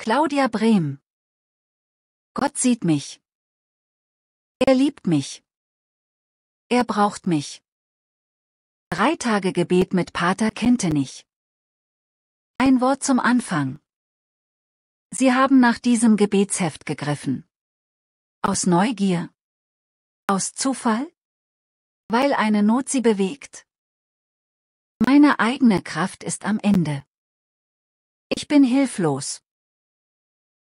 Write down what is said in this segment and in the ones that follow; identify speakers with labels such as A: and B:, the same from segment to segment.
A: Claudia Brehm. Gott sieht mich. Er liebt mich. Er braucht mich. Drei Tage Gebet mit Pater Kentenich. Ein Wort zum Anfang. Sie haben nach diesem Gebetsheft gegriffen. Aus Neugier. Aus Zufall? Weil eine Not sie bewegt. Meine eigene Kraft ist am Ende. Ich bin hilflos.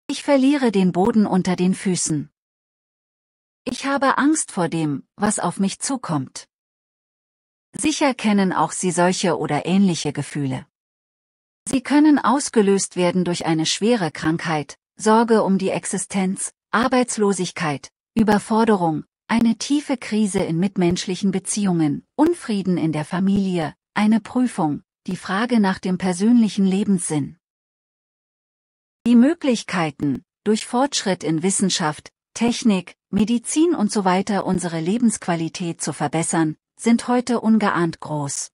A: Ich verliere den Boden unter den Füßen. Ich habe Angst vor dem, was auf mich zukommt. Sicher kennen auch Sie solche oder ähnliche Gefühle. Sie können ausgelöst werden durch eine schwere Krankheit, Sorge um die Existenz, Arbeitslosigkeit, Überforderung, eine tiefe Krise in mitmenschlichen Beziehungen, Unfrieden in der Familie, eine Prüfung, die Frage nach dem persönlichen Lebenssinn. Die Möglichkeiten, durch Fortschritt in Wissenschaft, Technik, Medizin und so weiter unsere Lebensqualität zu verbessern, sind heute ungeahnt groß.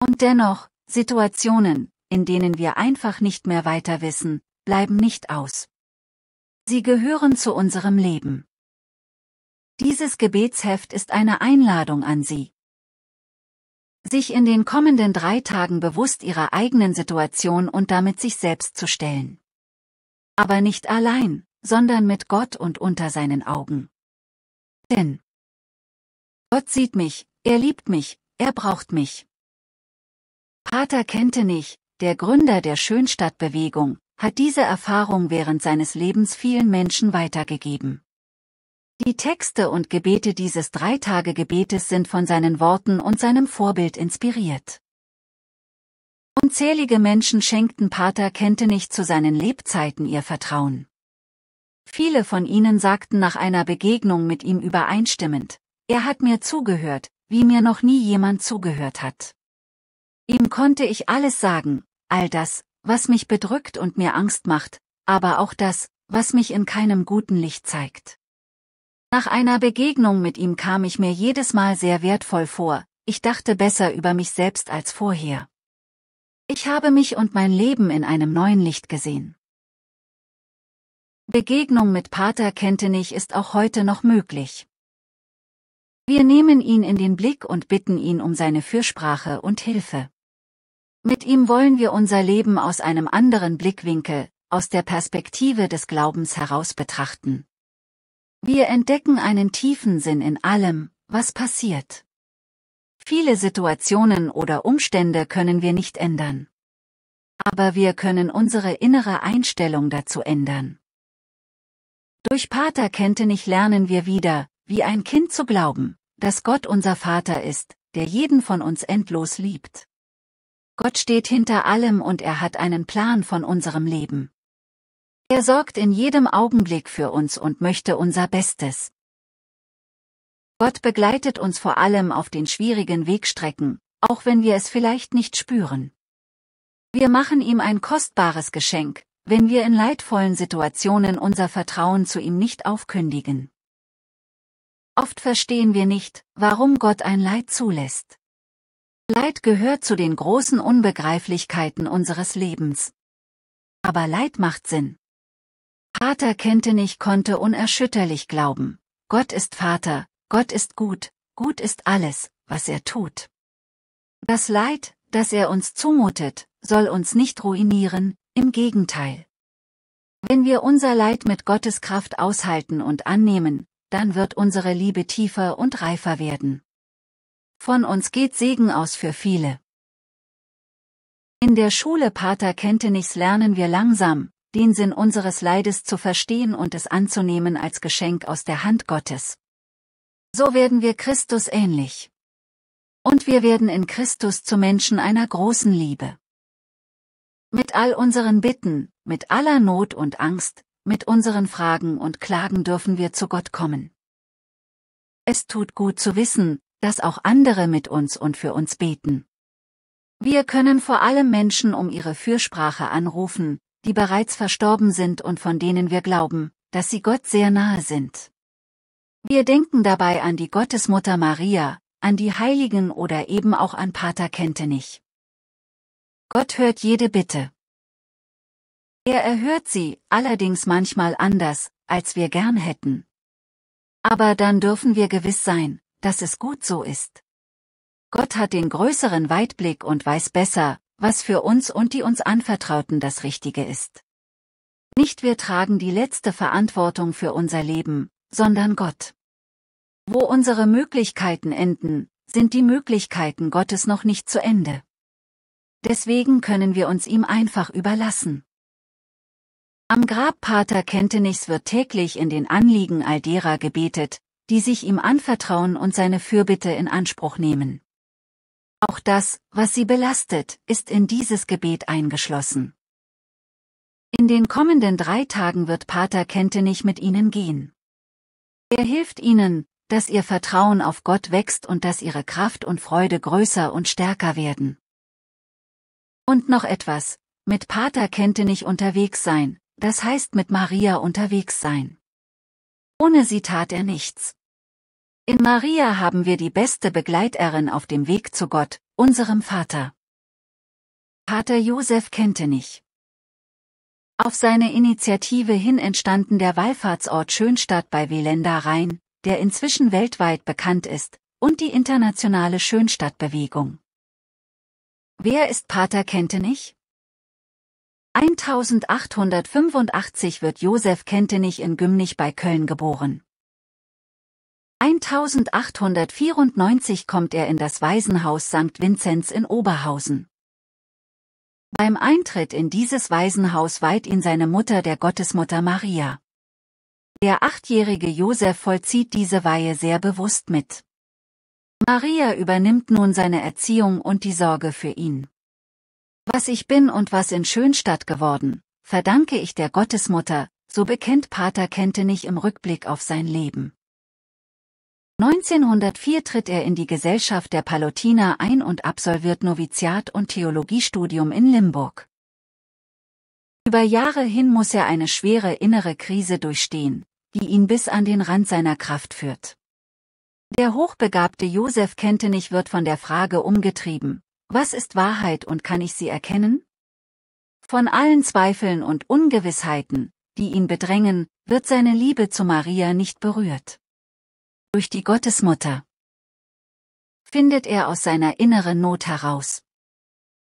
A: Und dennoch, Situationen, in denen wir einfach nicht mehr weiter wissen, bleiben nicht aus. Sie gehören zu unserem Leben. Dieses Gebetsheft ist eine Einladung an Sie. Sich in den kommenden drei Tagen bewusst Ihrer eigenen Situation und damit sich selbst zu stellen. Aber nicht allein, sondern mit Gott und unter seinen Augen. Denn Gott sieht mich, er liebt mich, er braucht mich. Pater Kentenich, der Gründer der Schönstadtbewegung, hat diese Erfahrung während seines Lebens vielen Menschen weitergegeben. Die Texte und Gebete dieses Dreitagegebetes sind von seinen Worten und seinem Vorbild inspiriert. Unzählige Menschen schenkten Pater Kentenich zu seinen Lebzeiten ihr Vertrauen. Viele von ihnen sagten nach einer Begegnung mit ihm übereinstimmend, er hat mir zugehört, wie mir noch nie jemand zugehört hat. Ihm konnte ich alles sagen, all das, was mich bedrückt und mir Angst macht, aber auch das, was mich in keinem guten Licht zeigt. Nach einer Begegnung mit ihm kam ich mir jedes Mal sehr wertvoll vor, ich dachte besser über mich selbst als vorher. Ich habe mich und mein Leben in einem neuen Licht gesehen. Begegnung mit Pater Kentenich ist auch heute noch möglich. Wir nehmen ihn in den Blick und bitten ihn um seine Fürsprache und Hilfe. Mit ihm wollen wir unser Leben aus einem anderen Blickwinkel, aus der Perspektive des Glaubens heraus betrachten. Wir entdecken einen tiefen Sinn in allem, was passiert. Viele Situationen oder Umstände können wir nicht ändern. Aber wir können unsere innere Einstellung dazu ändern. Durch Pater Kentenich lernen wir wieder, wie ein Kind zu glauben, dass Gott unser Vater ist, der jeden von uns endlos liebt. Gott steht hinter allem und er hat einen Plan von unserem Leben. Er sorgt in jedem Augenblick für uns und möchte unser Bestes. Gott begleitet uns vor allem auf den schwierigen Wegstrecken, auch wenn wir es vielleicht nicht spüren. Wir machen ihm ein kostbares Geschenk, wenn wir in leidvollen Situationen unser Vertrauen zu ihm nicht aufkündigen. Oft verstehen wir nicht, warum Gott ein Leid zulässt. Leid gehört zu den großen Unbegreiflichkeiten unseres Lebens. Aber Leid macht Sinn. Pater Kentenich konnte unerschütterlich glauben, Gott ist Vater, Gott ist gut, gut ist alles, was er tut. Das Leid, das er uns zumutet, soll uns nicht ruinieren, im Gegenteil. Wenn wir unser Leid mit Gottes Kraft aushalten und annehmen, dann wird unsere Liebe tiefer und reifer werden. Von uns geht Segen aus für viele. In der Schule Pater Kentenichs lernen wir langsam, den Sinn unseres Leides zu verstehen und es anzunehmen als Geschenk aus der Hand Gottes. So werden wir Christus ähnlich. Und wir werden in Christus zu Menschen einer großen Liebe. Mit all unseren Bitten, mit aller Not und Angst, mit unseren Fragen und Klagen dürfen wir zu Gott kommen. Es tut gut zu wissen, dass auch andere mit uns und für uns beten. Wir können vor allem Menschen um ihre Fürsprache anrufen, die bereits verstorben sind und von denen wir glauben, dass sie Gott sehr nahe sind. Wir denken dabei an die Gottesmutter Maria, an die Heiligen oder eben auch an Pater Kentenich. Gott hört jede Bitte. Er erhört sie, allerdings manchmal anders, als wir gern hätten. Aber dann dürfen wir gewiss sein, dass es gut so ist. Gott hat den größeren Weitblick und weiß besser, was für uns und die uns Anvertrauten das Richtige ist. Nicht wir tragen die letzte Verantwortung für unser Leben, sondern Gott. Wo unsere Möglichkeiten enden, sind die Möglichkeiten Gottes noch nicht zu Ende. Deswegen können wir uns ihm einfach überlassen. Am Grab Pater Kentenichs wird täglich in den Anliegen all derer gebetet, die sich ihm anvertrauen und seine Fürbitte in Anspruch nehmen. Auch das, was sie belastet, ist in dieses Gebet eingeschlossen. In den kommenden drei Tagen wird Pater Kentenich mit ihnen gehen. Er hilft ihnen, dass ihr Vertrauen auf Gott wächst und dass ihre Kraft und Freude größer und stärker werden. Und noch etwas, mit Pater Kentenich unterwegs sein, das heißt mit Maria unterwegs sein. Ohne sie tat er nichts. In Maria haben wir die beste Begleiterin auf dem Weg zu Gott, unserem Vater. Pater Josef Kentenich auf seine Initiative hin entstanden der Wallfahrtsort Schönstadt bei Welender Rhein, der inzwischen weltweit bekannt ist, und die internationale Schönstadtbewegung. Wer ist Pater Kentenich? 1885 wird Josef Kentenich in Gümnich bei Köln geboren. 1894 kommt er in das Waisenhaus St. Vinzenz in Oberhausen. Beim Eintritt in dieses Waisenhaus weiht ihn seine Mutter der Gottesmutter Maria. Der achtjährige Josef vollzieht diese Weihe sehr bewusst mit. Maria übernimmt nun seine Erziehung und die Sorge für ihn. Was ich bin und was in Schönstadt geworden, verdanke ich der Gottesmutter, so bekennt Pater Kentenich im Rückblick auf sein Leben. 1904 tritt er in die Gesellschaft der Palotiner ein und absolviert Noviziat und Theologiestudium in Limburg. Über Jahre hin muss er eine schwere innere Krise durchstehen, die ihn bis an den Rand seiner Kraft führt. Der hochbegabte Josef Kentenich wird von der Frage umgetrieben, was ist Wahrheit und kann ich sie erkennen? Von allen Zweifeln und Ungewissheiten, die ihn bedrängen, wird seine Liebe zu Maria nicht berührt. Durch die Gottesmutter findet er aus seiner inneren Not heraus.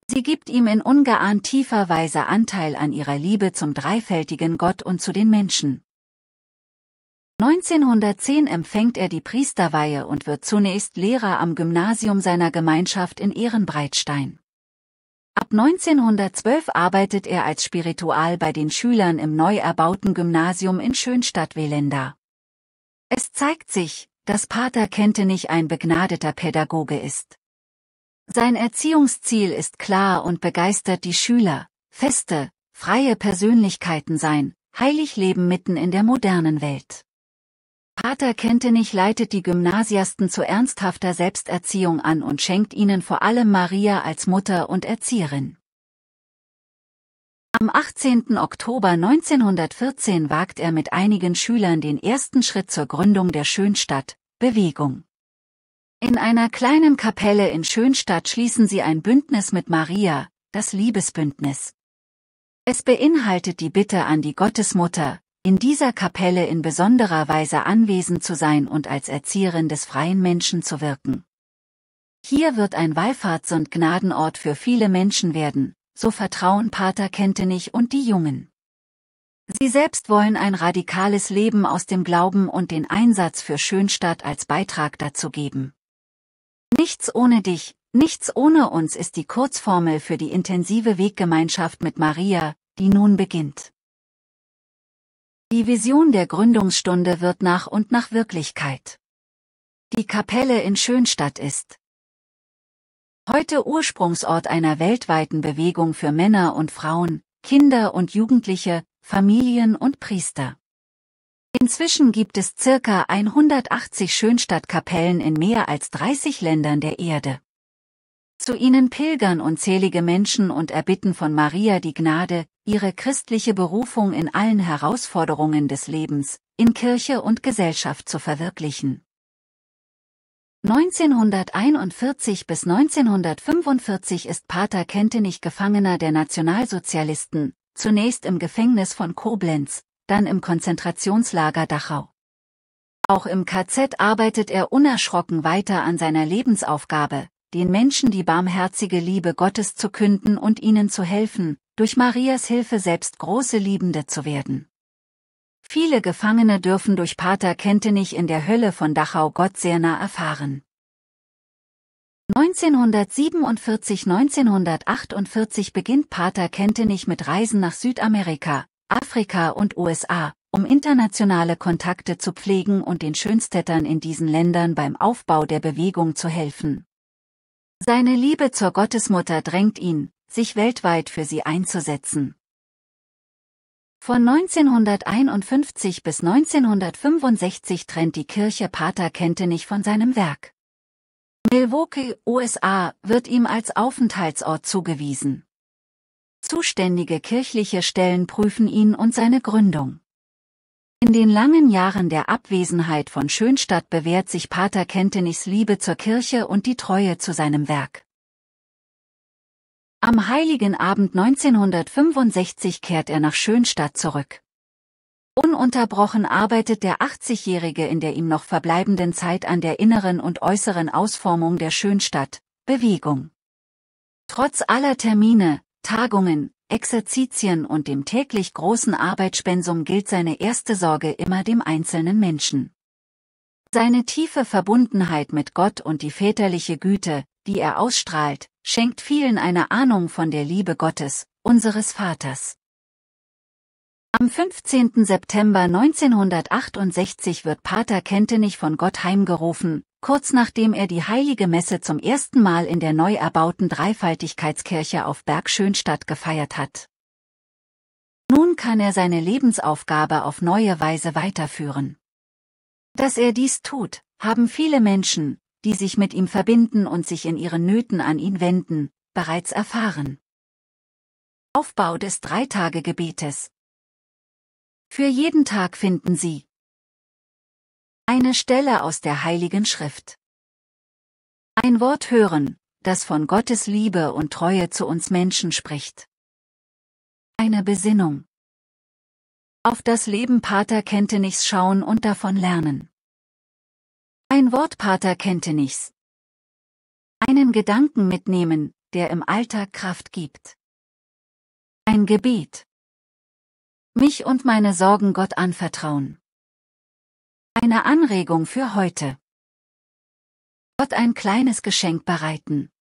A: Sie gibt ihm in ungeahnt tiefer Weise Anteil an ihrer Liebe zum dreifältigen Gott und zu den Menschen. 1910 empfängt er die Priesterweihe und wird zunächst Lehrer am Gymnasium seiner Gemeinschaft in Ehrenbreitstein. Ab 1912 arbeitet er als Spiritual bei den Schülern im neu erbauten Gymnasium in Schönstadt-Welenda. Es zeigt sich, dass Pater Kentenich ein begnadeter Pädagoge ist. Sein Erziehungsziel ist klar und begeistert die Schüler, feste, freie Persönlichkeiten sein, heilig leben mitten in der modernen Welt. Pater Kentenich leitet die Gymnasiasten zu ernsthafter Selbsterziehung an und schenkt ihnen vor allem Maria als Mutter und Erzieherin. Am 18. Oktober 1914 wagt er mit einigen Schülern den ersten Schritt zur Gründung der Schönstadt, Bewegung. In einer kleinen Kapelle in Schönstadt schließen sie ein Bündnis mit Maria, das Liebesbündnis. Es beinhaltet die Bitte an die Gottesmutter, in dieser Kapelle in besonderer Weise anwesend zu sein und als Erzieherin des freien Menschen zu wirken. Hier wird ein Wallfahrts- und Gnadenort für viele Menschen werden, so vertrauen Pater Kentenich und die Jungen. Sie selbst wollen ein radikales Leben aus dem Glauben und den Einsatz für Schönstadt als Beitrag dazu geben. Nichts ohne dich, nichts ohne uns ist die Kurzformel für die intensive Weggemeinschaft mit Maria, die nun beginnt. Die Vision der Gründungsstunde wird nach und nach Wirklichkeit. Die Kapelle in Schönstadt ist heute Ursprungsort einer weltweiten Bewegung für Männer und Frauen, Kinder und Jugendliche, Familien und Priester. Inzwischen gibt es circa 180 Schönstadtkapellen in mehr als 30 Ländern der Erde. Zu ihnen pilgern unzählige Menschen und erbitten von Maria die Gnade, ihre christliche Berufung in allen Herausforderungen des Lebens, in Kirche und Gesellschaft zu verwirklichen. 1941 bis 1945 ist Pater Kentenich Gefangener der Nationalsozialisten, zunächst im Gefängnis von Koblenz, dann im Konzentrationslager Dachau. Auch im KZ arbeitet er unerschrocken weiter an seiner Lebensaufgabe, den Menschen die barmherzige Liebe Gottes zu künden und ihnen zu helfen, durch Marias Hilfe selbst große Liebende zu werden. Viele Gefangene dürfen durch Pater Kentenich in der Hölle von Dachau Gott sehr nah erfahren. 1947-1948 beginnt Pater Kentenich mit Reisen nach Südamerika, Afrika und USA, um internationale Kontakte zu pflegen und den Schönstädtern in diesen Ländern beim Aufbau der Bewegung zu helfen. Seine Liebe zur Gottesmutter drängt ihn, sich weltweit für sie einzusetzen. Von 1951 bis 1965 trennt die Kirche Pater Kentenich von seinem Werk. Milwaukee, USA, wird ihm als Aufenthaltsort zugewiesen. Zuständige kirchliche Stellen prüfen ihn und seine Gründung. In den langen Jahren der Abwesenheit von Schönstadt bewährt sich Pater Kentenichs Liebe zur Kirche und die Treue zu seinem Werk. Am Heiligen Abend 1965 kehrt er nach Schönstadt zurück. Ununterbrochen arbeitet der 80-Jährige in der ihm noch verbleibenden Zeit an der inneren und äußeren Ausformung der Schönstadt, Bewegung. Trotz aller Termine, Tagungen, Exerzitien und dem täglich großen Arbeitsspensum gilt seine erste Sorge immer dem einzelnen Menschen. Seine tiefe Verbundenheit mit Gott und die väterliche Güte, die er ausstrahlt, schenkt vielen eine Ahnung von der Liebe Gottes, unseres Vaters. Am 15. September 1968 wird Pater Kentenich von Gott heimgerufen, kurz nachdem er die Heilige Messe zum ersten Mal in der neu erbauten Dreifaltigkeitskirche auf Berg Schönstadt gefeiert hat. Nun kann er seine Lebensaufgabe auf neue Weise weiterführen. Dass er dies tut, haben viele Menschen, die sich mit ihm verbinden und sich in ihren Nöten an ihn wenden, bereits erfahren. Aufbau des Dreitagegebetes für jeden Tag finden Sie eine Stelle aus der Heiligen Schrift. Ein Wort hören, das von Gottes Liebe und Treue zu uns Menschen spricht. Eine Besinnung. Auf das Leben Pater Kentenichs schauen und davon lernen. Ein Wort Pater Kentenichs. Einen Gedanken mitnehmen, der im Alltag Kraft gibt. Ein Gebet mich und meine Sorgen Gott anvertrauen. Eine Anregung für heute. Gott ein kleines Geschenk bereiten.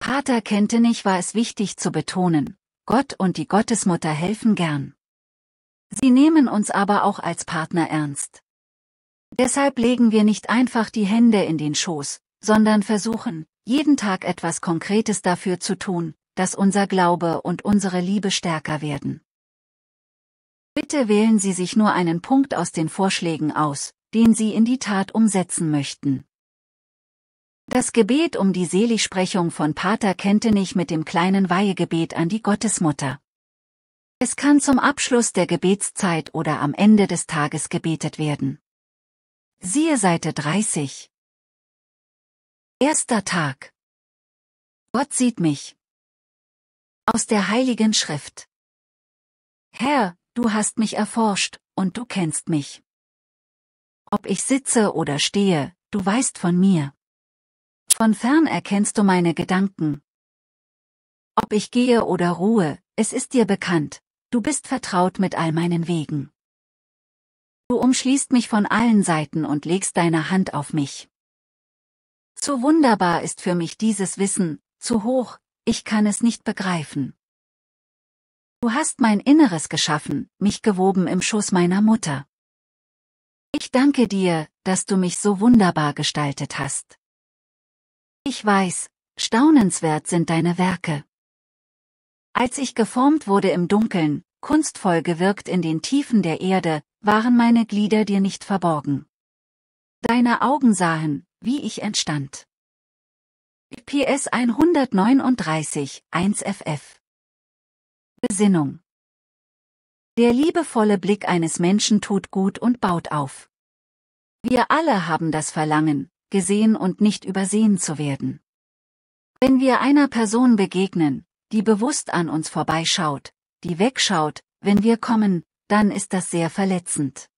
A: Pater Kentenich war es wichtig zu betonen, Gott und die Gottesmutter helfen gern. Sie nehmen uns aber auch als Partner ernst. Deshalb legen wir nicht einfach die Hände in den Schoß, sondern versuchen, jeden Tag etwas Konkretes dafür zu tun, dass unser Glaube und unsere Liebe stärker werden. Bitte wählen Sie sich nur einen Punkt aus den Vorschlägen aus, den Sie in die Tat umsetzen möchten. Das Gebet um die Seligsprechung von Pater Kentenich mit dem kleinen Weihegebet an die Gottesmutter. Es kann zum Abschluss der Gebetszeit oder am Ende des Tages gebetet werden. Siehe Seite 30. Erster Tag. Gott sieht mich. Aus der Heiligen Schrift. Herr, Du hast mich erforscht, und du kennst mich. Ob ich sitze oder stehe, du weißt von mir. Von fern erkennst du meine Gedanken. Ob ich gehe oder ruhe, es ist dir bekannt, du bist vertraut mit all meinen Wegen. Du umschließt mich von allen Seiten und legst deine Hand auf mich. Zu wunderbar ist für mich dieses Wissen, zu hoch, ich kann es nicht begreifen. Du hast mein Inneres geschaffen, mich gewoben im Schoß meiner Mutter. Ich danke dir, dass du mich so wunderbar gestaltet hast. Ich weiß, staunenswert sind deine Werke. Als ich geformt wurde im Dunkeln, kunstvoll gewirkt in den Tiefen der Erde, waren meine Glieder dir nicht verborgen. Deine Augen sahen, wie ich entstand. PS 139, 1FF Besinnung. Der liebevolle Blick eines Menschen tut gut und baut auf. Wir alle haben das Verlangen, gesehen und nicht übersehen zu werden. Wenn wir einer Person begegnen, die bewusst an uns vorbeischaut, die wegschaut, wenn wir kommen, dann ist das sehr verletzend.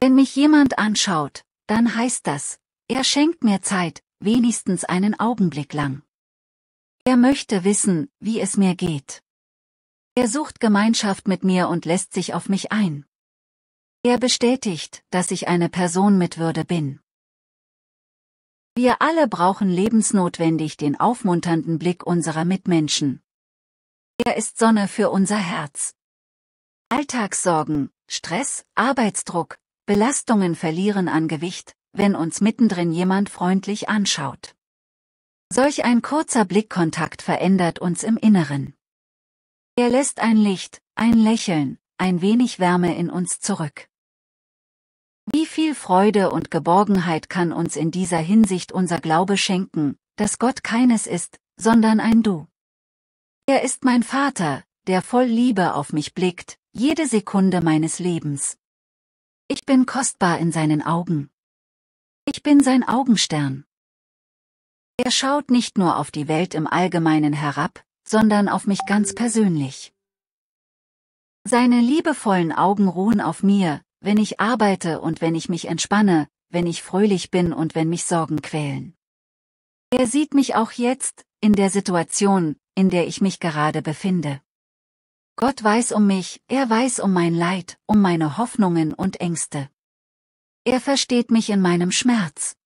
A: Wenn mich jemand anschaut, dann heißt das, er schenkt mir Zeit, wenigstens einen Augenblick lang. Er möchte wissen, wie es mir geht. Er sucht Gemeinschaft mit mir und lässt sich auf mich ein. Er bestätigt, dass ich eine Person mit Würde bin. Wir alle brauchen lebensnotwendig den aufmunternden Blick unserer Mitmenschen. Er ist Sonne für unser Herz. Alltagssorgen, Stress, Arbeitsdruck, Belastungen verlieren an Gewicht, wenn uns mittendrin jemand freundlich anschaut. Solch ein kurzer Blickkontakt verändert uns im Inneren. Er lässt ein Licht, ein Lächeln, ein wenig Wärme in uns zurück. Wie viel Freude und Geborgenheit kann uns in dieser Hinsicht unser Glaube schenken, dass Gott keines ist, sondern ein Du. Er ist mein Vater, der voll Liebe auf mich blickt, jede Sekunde meines Lebens. Ich bin kostbar in seinen Augen. Ich bin sein Augenstern. Er schaut nicht nur auf die Welt im Allgemeinen herab, sondern auf mich ganz persönlich. Seine liebevollen Augen ruhen auf mir, wenn ich arbeite und wenn ich mich entspanne, wenn ich fröhlich bin und wenn mich Sorgen quälen. Er sieht mich auch jetzt, in der Situation, in der ich mich gerade befinde. Gott weiß um mich, er weiß um mein Leid, um meine Hoffnungen und Ängste. Er versteht mich in meinem Schmerz.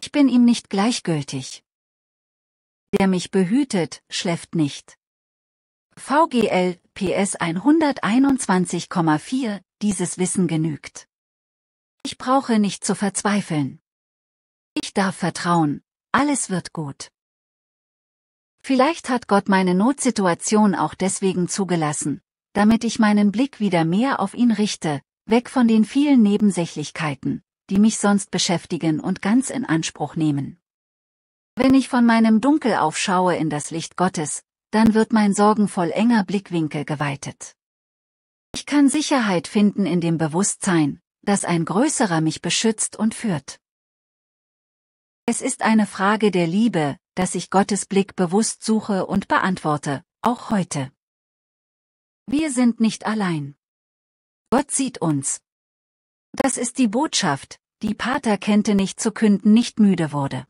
A: Ich bin ihm nicht gleichgültig der mich behütet, schläft nicht. VGL PS 121,4, dieses Wissen genügt. Ich brauche nicht zu verzweifeln. Ich darf vertrauen, alles wird gut. Vielleicht hat Gott meine Notsituation auch deswegen zugelassen, damit ich meinen Blick wieder mehr auf ihn richte, weg von den vielen Nebensächlichkeiten, die mich sonst beschäftigen und ganz in Anspruch nehmen. Wenn ich von meinem Dunkel aufschaue in das Licht Gottes, dann wird mein sorgenvoll enger Blickwinkel geweitet. Ich kann Sicherheit finden in dem Bewusstsein, dass ein Größerer mich beschützt und führt. Es ist eine Frage der Liebe, dass ich Gottes Blick bewusst suche und beantworte, auch heute. Wir sind nicht allein. Gott sieht uns. Das ist die Botschaft, die Pater Kente nicht zu künden nicht müde wurde.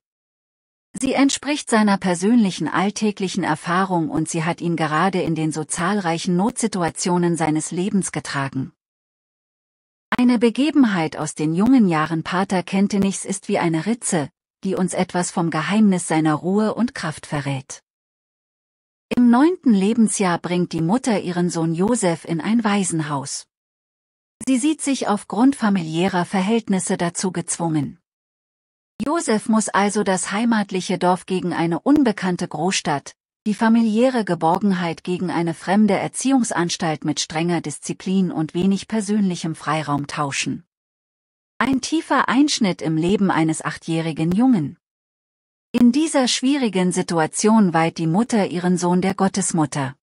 A: Sie entspricht seiner persönlichen alltäglichen Erfahrung und sie hat ihn gerade in den so zahlreichen Notsituationen seines Lebens getragen. Eine Begebenheit aus den jungen Jahren Pater Kentenichs ist wie eine Ritze, die uns etwas vom Geheimnis seiner Ruhe und Kraft verrät. Im neunten Lebensjahr bringt die Mutter ihren Sohn Josef in ein Waisenhaus. Sie sieht sich aufgrund familiärer Verhältnisse dazu gezwungen. Josef muss also das heimatliche Dorf gegen eine unbekannte Großstadt, die familiäre Geborgenheit gegen eine fremde Erziehungsanstalt mit strenger Disziplin und wenig persönlichem Freiraum tauschen. Ein tiefer Einschnitt im Leben eines achtjährigen Jungen. In dieser schwierigen Situation weiht die Mutter ihren Sohn der Gottesmutter.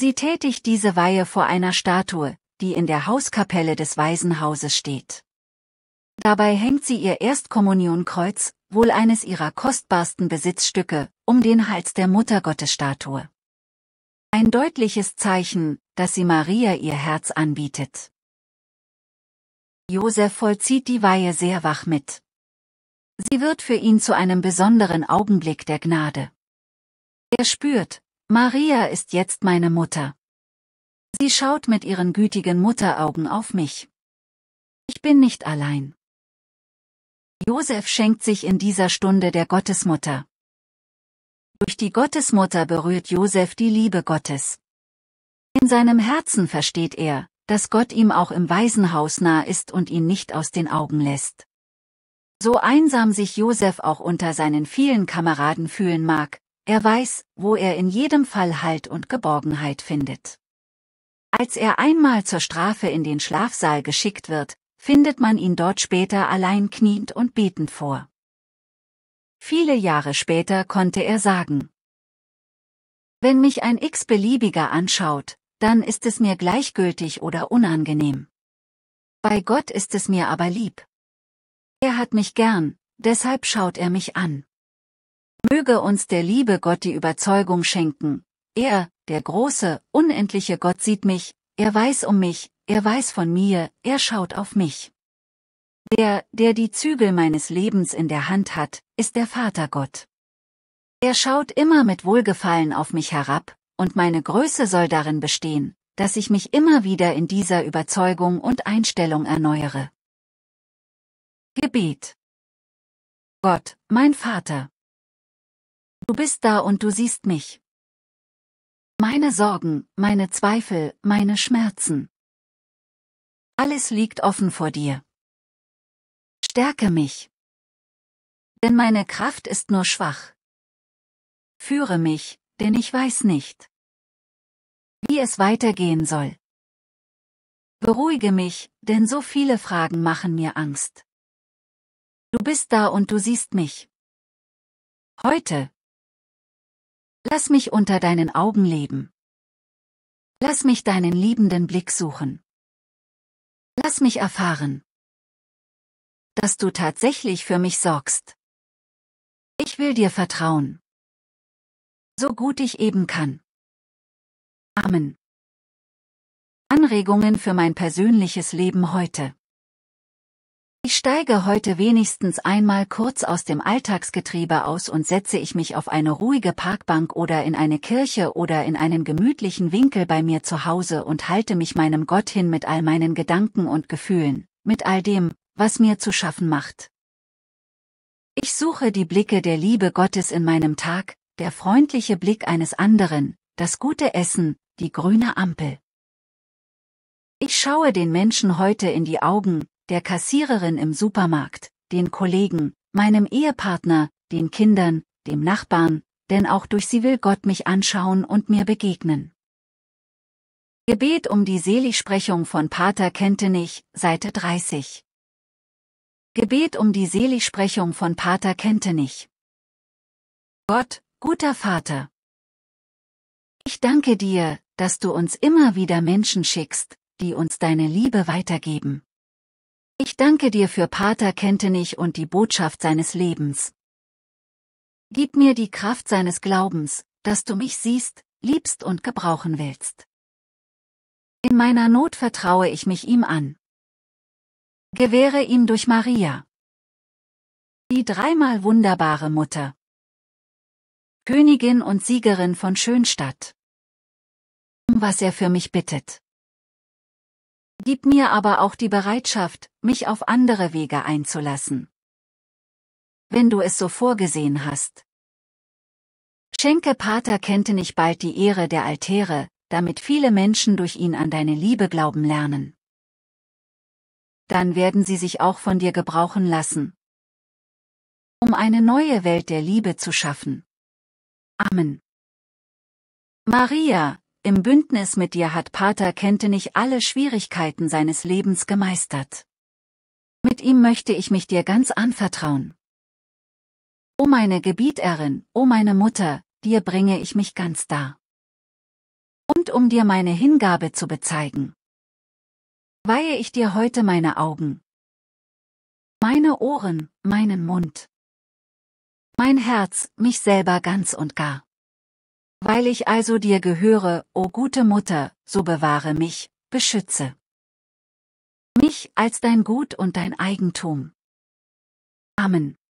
A: Sie tätigt diese Weihe vor einer Statue, die in der Hauskapelle des Waisenhauses steht. Dabei hängt sie ihr Erstkommunionkreuz, wohl eines ihrer kostbarsten Besitzstücke, um den Hals der Muttergottesstatue. Ein deutliches Zeichen, dass sie Maria ihr Herz anbietet. Josef vollzieht die Weihe sehr wach mit. Sie wird für ihn zu einem besonderen Augenblick der Gnade. Er spürt, Maria ist jetzt meine Mutter. Sie schaut mit ihren gütigen Mutteraugen auf mich. Ich bin nicht allein. Josef schenkt sich in dieser Stunde der Gottesmutter. Durch die Gottesmutter berührt Josef die Liebe Gottes. In seinem Herzen versteht er, dass Gott ihm auch im Waisenhaus nah ist und ihn nicht aus den Augen lässt. So einsam sich Josef auch unter seinen vielen Kameraden fühlen mag, er weiß, wo er in jedem Fall Halt und Geborgenheit findet. Als er einmal zur Strafe in den Schlafsaal geschickt wird, findet man ihn dort später allein kniend und betend vor. Viele Jahre später konnte er sagen, wenn mich ein x-beliebiger anschaut, dann ist es mir gleichgültig oder unangenehm. Bei Gott ist es mir aber lieb. Er hat mich gern, deshalb schaut er mich an. Möge uns der liebe Gott die Überzeugung schenken, er, der große, unendliche Gott sieht mich, er weiß um mich, er weiß von mir, er schaut auf mich. Der, der die Zügel meines Lebens in der Hand hat, ist der Vater Gott. Er schaut immer mit Wohlgefallen auf mich herab, und meine Größe soll darin bestehen, dass ich mich immer wieder in dieser Überzeugung und Einstellung erneuere. Gebet Gott, mein Vater. Du bist da und du siehst mich. Meine Sorgen, meine Zweifel, meine Schmerzen. Alles liegt offen vor dir. Stärke mich. Denn meine Kraft ist nur schwach. Führe mich, denn ich weiß nicht, wie es weitergehen soll. Beruhige mich, denn so viele Fragen machen mir Angst. Du bist da und du siehst mich. Heute. Lass mich unter deinen Augen leben. Lass mich deinen liebenden Blick suchen. Lass mich erfahren, dass du tatsächlich für mich sorgst. Ich will dir vertrauen. So gut ich eben kann. Amen. Anregungen für mein persönliches Leben heute. Ich steige heute wenigstens einmal kurz aus dem Alltagsgetriebe aus und setze ich mich auf eine ruhige Parkbank oder in eine Kirche oder in einen gemütlichen Winkel bei mir zu Hause und halte mich meinem Gott hin mit all meinen Gedanken und Gefühlen, mit all dem, was mir zu schaffen macht. Ich suche die Blicke der Liebe Gottes in meinem Tag, der freundliche Blick eines anderen, das gute Essen, die grüne Ampel. Ich schaue den Menschen heute in die Augen, der Kassiererin im Supermarkt, den Kollegen, meinem Ehepartner, den Kindern, dem Nachbarn, denn auch durch sie will Gott mich anschauen und mir begegnen. Gebet um die Seligsprechung von Pater Kentenich, Seite 30. Gebet um die Seligsprechung von Pater Kentenich. Gott, guter Vater. Ich danke dir, dass du uns immer wieder Menschen schickst, die uns deine Liebe weitergeben. Ich danke dir für Pater Kentenich und die Botschaft seines Lebens. Gib mir die Kraft seines Glaubens, dass du mich siehst, liebst und gebrauchen willst. In meiner Not vertraue ich mich ihm an. Gewähre ihm durch Maria. Die dreimal wunderbare Mutter. Königin und Siegerin von Schönstadt. Um Was er für mich bittet gib mir aber auch die Bereitschaft, mich auf andere Wege einzulassen. Wenn du es so vorgesehen hast. Schenke Pater nicht bald die Ehre der Altäre, damit viele Menschen durch ihn an deine Liebe glauben lernen. Dann werden sie sich auch von dir gebrauchen lassen. Um eine neue Welt der Liebe zu schaffen. Amen. Maria, im Bündnis mit dir hat Pater Kentenich alle Schwierigkeiten seines Lebens gemeistert. Mit ihm möchte ich mich dir ganz anvertrauen. O meine Gebieterin, o meine Mutter, dir bringe ich mich ganz dar. Und um dir meine Hingabe zu bezeigen, weihe ich dir heute meine Augen, meine Ohren, meinen Mund, mein Herz, mich selber ganz und gar. Weil ich also dir gehöre, o oh gute Mutter, so bewahre mich, beschütze mich als dein Gut und dein Eigentum. Amen.